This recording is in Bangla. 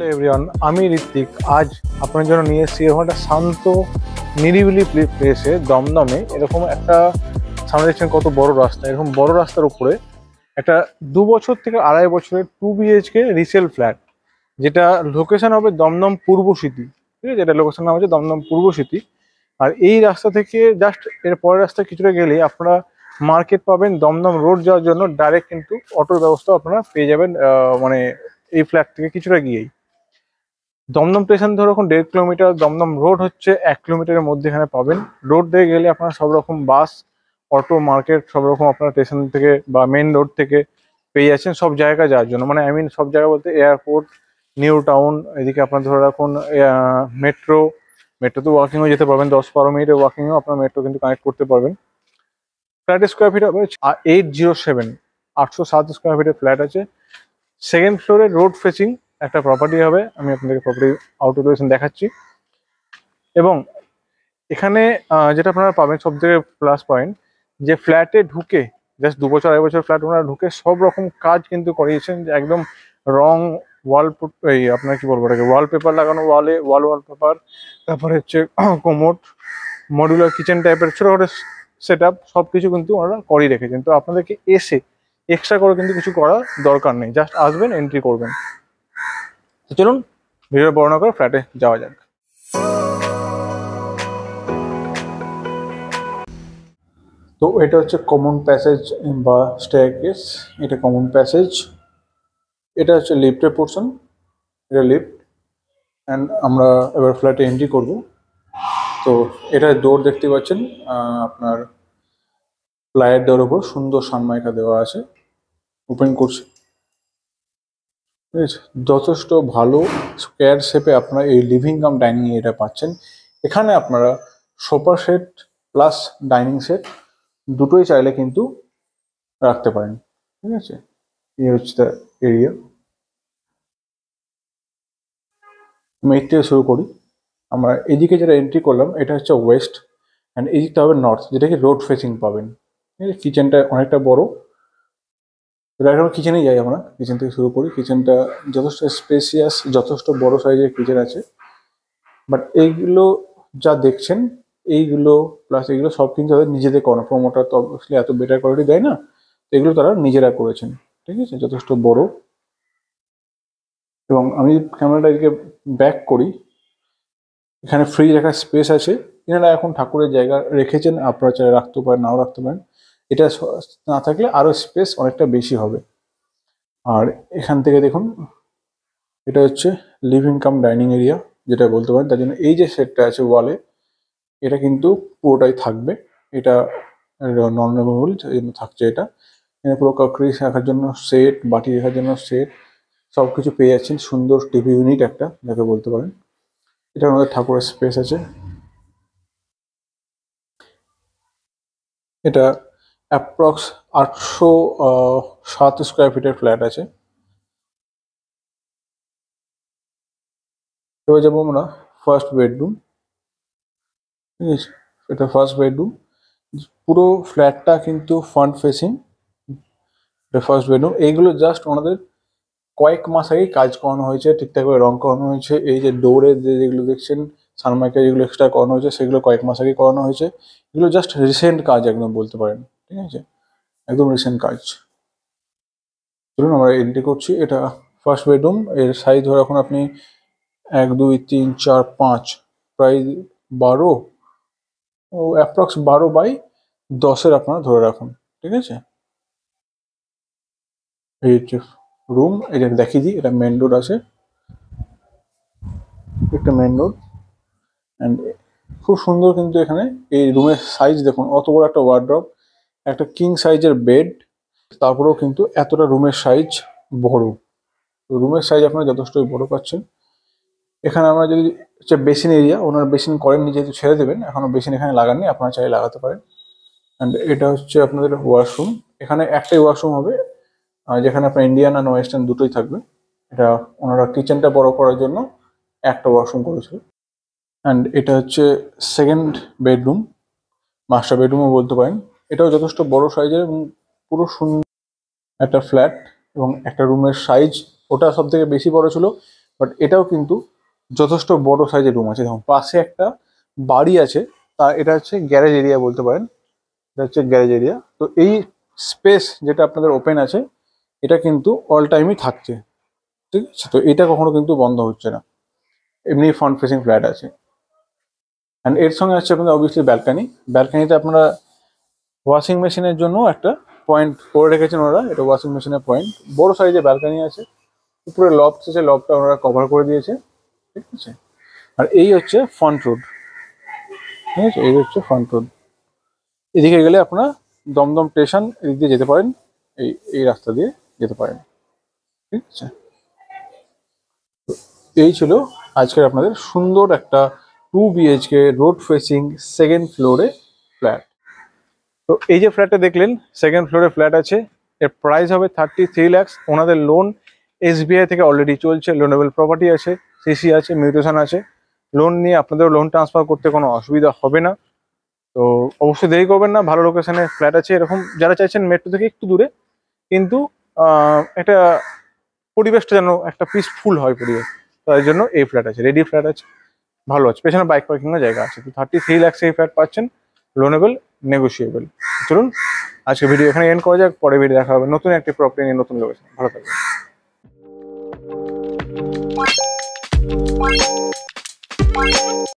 হ্যালো এভরিওয়ান আমি ঋত্বিক আজ আপনার জন্য নিয়ে এসেছি এরকম একটা শান্ত নিরিবিলি প্লেসে দমদমে এরকম একটা সামনে দেখছেন কত বড় রাস্তা এরকম বড় রাস্তার উপরে একটা দু বছর থেকে আড়াই বছরের টু বিএইচকে রিসেল ফ্ল্যাট যেটা লোকেশন হবে দমদম পূর্ব সিটি ঠিক আছে এটা লোকেশন নাম হচ্ছে দমদম পূর্ব সিটি আর এই রাস্তা থেকে জাস্ট এর পরের রাস্তা কিছুটা গেলে আপনারা মার্কেট পাবেন দমদম রোড যাওয়ার জন্য ডাইরেক্ট কিন্তু অটোর ব্যবস্থা আপনারা পেয়ে যাবেন মানে এই ফ্ল্যাট থেকে কিছুটা গিয়েই দমদম স্টেশন ধরো এখন দেড় কিলোমিটার দমদম রোড হচ্ছে এক কিলোমিটারের মধ্যে এখানে পাবেন রোড দিয়ে গেলে আপনার সব রকম বাস অটো মার্কেট সব রকম আপনার স্টেশন থেকে বা মেন রোড থেকে পেয়ে যাচ্ছেন সব জায়গা যাওয়ার জন্য মানে আই মিন সব জায়গা বলতে এয়ারপোর্ট নিউ টাউন এদিকে আপনার ধরে রাখুন মেট্রো মেট্রোতে ওয়াকিংও যেতে পারবেন দশ বারো মিনিটে ওয়াকিংও আপনার মেট্রো কিন্তু কানেক্ট করতে পারবেন ফ্ল্যাটের স্কোয়ার ফিট হবে এইট জিরো সেভেন আটশো সাত স্কোয়ার ফিটের ফ্ল্যাট আছে সেকেন্ড ফ্লোরে রোড ফেসিং একটা প্রপার্টি হবে আমি আপনাদের প্রপার্টি আউটডোর লোকেশন দেখাচ্ছি এবং এখানে যেটা আপনারা পাবেন সব থেকে প্লাস পয়েন্ট যে ফ্ল্যাটে ঢুকে জাস্ট দু বছর আড়াই বছর ফ্ল্যাট ওনারা ঢুকে সব রকম কাজ কিন্তু করিয়েছেন যে একদম রং ওয়াল এই আপনার কি বলবো ওয়াল ওয়ালপেপার লাগানো ওয়ালে ওয়াল ওয়ালপেপার তারপরে হচ্ছে কোমোট মডুলার কিচেন টাইপের ছোটোখাটো সেট আপ সব কিছু কিন্তু ওনারা করিয়ে রেখেছেন তো আপনাদেরকে এসে এক্সট্রা করে কিন্তু কিছু করার দরকার নেই জাস্ট আসবেন এন্ট্রি করবেন তো চলুন ভিডিও বর্ণনা করে ফ্ল্যাটে যাওয়া যাক তো এটা হচ্ছে কমন প্যাসেজ বা স্টেয়ার এটা কমন প্যাসেজ এটা হচ্ছে লিফটের পোর্শন এটা লিফট অ্যান্ড আমরা এবার ফ্ল্যাটে এন্ট্রি করব তো এটা ডোর দেখতে পাচ্ছেন আপনার প্লায়ের ডোর উপর সুন্দর সানমাইকা দেওয়া আছে ওপেন করছে যথেষ্ট ভালো স্কোয়ার শেপে আপনারা এই লিভিং কাম ডাইনিং এটা পাচ্ছেন এখানে আপনারা sofa set plus dining set দুটোই চাইলে কিন্তু রাখতে পারেন ঠিক আছে এই হচ্ছে তার এরিয়া আমি এর থেকে শুরু করি আমরা এদিকে যেটা এন্ট্রি করলাম এটা হচ্ছে ওয়েস্ট অ্যান্ড এদিকটা হবে নর্থ যেটাকে রোড ফেসিং পাবেন ঠিক আছে কিচেনটা অনেকটা বড় রাইট আমরা কিচেনে যাই আমরা কিচেন থেকে শুরু করি কিচেনটা যথেষ্ট স্পেসিয়াস যথেষ্ট বড় সাইজের কিচেন আছে বাট এইগুলো যা দেখছেন এইগুলো প্লাস এগুলো সব কিন্তু তাদের নিজেদের করানো তো অবভিয়াসলি এত বেটার কোয়ালিটি দেয় না এগুলো তারা নিজেরা করেছেন ঠিক আছে যথেষ্ট বড় এবং আমি ক্যামেরাটা এদিকে ব্যাক করি এখানে ফ্রিজ রাখার স্পেস আছে এনারা এখন ঠাকুরের জায়গা রেখেছেন আপনারা চাই রাখতে পারেন নাও রাখতে পারেন এটা না থাকলে আরও স্পেস অনেকটা বেশি হবে আর এখান থেকে দেখুন এটা হচ্ছে লিভিং কাম ডাইনিং এরিয়া যেটা বলতে পারেন তার জন্য এই যে সেটটা আছে ওয়ালে এটা কিন্তু পুরোটাই থাকবে এটা নন রেমুভেবল জন্য থাকছে এটা পুরো ক্রিস রাখার জন্য সেট বাটি রাখার জন্য সেট সব কিছু পেয়ে যাচ্ছেন সুন্দর টিভি ইউনিট একটা যাকে বলতে পারেন এটা আমাদের ঠাকুরের স্পেস আছে এটা অ্যাপ্রক্স আটশো সাত স্কোয়ার ফিটের ফ্ল্যাট আছে এবার যাবো আমরা ফার্স্ট বেডরুম ঠিক আছে এটা ফার্স্ট বেডরুম পুরো ফ্ল্যাটটা কিন্তু ফ্রন্ট ফেসিং এটা ফার্স্ট বেডরুম এইগুলো জাস্ট ওনাদের কয়েক মাস আগেই কাজ করানো হয়েছে ঠিকঠাক করে রং করানো হয়েছে এই যে ডোরে যে যেগুলো দেখছেন সানমাইকে যেগুলো এক্সট্রা করানো হয়েছে সেগুলো কয়েক মাস আগে করানো হয়েছে এগুলো জাস্ট রিসেন্ট কাজ একদম বলতে পারেন ঠিক আছে একদম রিসেন্ট কাজ চলুন আমরা এন্ট্রি করছি এটা ফার্স্ট বেডরুম এর সাইজ ধরে এখন আপনি এক দুই তিন চার পাঁচ প্রায় বারো ও অ্যাপ্রক্স বারো বাই দশের আপনারা ধরে রাখুন ঠিক আছে এই রুম এটা দেখিয়ে দিই এটা মেন রোড আছে একটা মেন রোড অ্যান্ড খুব সুন্দর কিন্তু এখানে এই রুমের সাইজ দেখুন অত বড় একটা ওয়ার্ড্রপ একটা কিং সাইজের বেড তারপরেও কিন্তু এতটা রুমের সাইজ বড় রুমের সাইজ আপনারা যথেষ্টই বড় পাচ্ছেন এখানে আমরা যদি হচ্ছে বেসিন এরিয়া ওনার বেসিন করেন নি যেহেতু ছেড়ে দেবেন এখনও বেসিন এখানে লাগাননি আপনারা চাই লাগাতে পারেন অ্যান্ড এটা হচ্ছে আপনাদের ওয়াশরুম এখানে একটাই ওয়াশরুম হবে যেখানে আপনার ইন্ডিয়ান আর ওয়েস্টার্ন দুটোই থাকবে এটা ওনারা কিচেনটা বড় করার জন্য একটা ওয়াশরুম করেছিল অ্যান্ড এটা হচ্ছে সেকেন্ড বেডরুম মাস্টার বেডরুমও বলতে পারেন এটাও যথেষ্ট বড় সাইজের এবং পুরো সুন্দর একটা ফ্ল্যাট এবং একটা রুমের সাইজ ওটা সব থেকে বেশি বড় ছিল বাট এটাও কিন্তু যথেষ্ট বড় সাইজের রুম আছে দেখুন পাশে একটা বাড়ি আছে তা এটা হচ্ছে গ্যারেজ এরিয়া বলতে পারেন এটা হচ্ছে গ্যারেজ এরিয়া তো এই স্পেস যেটা আপনাদের ওপেন আছে এটা কিন্তু অল টাইমই থাকছে ঠিক আছে তো এটা কখনো কিন্তু বন্ধ হচ্ছে না এমনি ফ্রন্ট ফেসিং ফ্ল্যাট আছে অ্যান্ড এর সঙ্গে আছে আপনাদের অবভিয়াসলি ব্যালকানি ব্যালকানিতে আপনারা ওয়াশিং মেশিনের জন্য একটা পয়েন্ট করে রেখেছেন ওরা এটা ওয়াশিং মেশিনের পয়েন্ট বড় সাইজে ব্যালকানি আছে উপরে লফট আছে লফটটা ওনারা কভার করে দিয়েছে ঠিক আছে আর এই হচ্ছে ফ্রন্ট রোড ঠিক আছে এই হচ্ছে ফ্রন্ট রোড এদিকে গেলে আপনারা দমদম স্টেশন এদিক দিয়ে যেতে পারেন এই এই রাস্তা দিয়ে যেতে পারেন ঠিক আছে এই ছিল আজকের আপনাদের সুন্দর একটা two BHK road facing second ফ্লোরে ফ্ল্যাট তো এই যে ফ্ল্যাটটা দেখলেন সেকেন্ড ফ্লোরে ফ্ল্যাট আছে এর প্রাইস হবে থার্টি থ্রি ল্যাক্স ওনাদের লোন এসবিআই থেকে অলরেডি চলছে লোনেবল প্রপার্টি আছে সিসি আছে মিউটেশন আছে লোন নিয়ে আপনাদেরও লোন ট্রান্সফার করতে কোনো অসুবিধা হবে না তো অবশ্যই দেরি করবেন না ভালো লোকেশানে ফ্ল্যাট আছে এরকম যারা চাইছেন মেট্রো থেকে একটু দূরে কিন্তু একটা পরিবেশটা যেন একটা পিসফুল হয় পরিবেশ তাই জন্য এই ফ্ল্যাট আছে রেডি ফ্ল্যাট আছে ভালো আছে পেছনে বাইক পার্কিংয়ের জায়গা আছে তো থার্টি থ্রি ল্যাক্স এই ফ্ল্যাট পাচ্ছেন লোনেবল নেগোসিয়েবল চলুন আজকে ভিডিও এখানে এন্ড করা যাক পরে ভিডিও দেখা হবে নতুন একটি প্রপার্টি নিয়ে নতুন লোকেশন ভালো থাকবে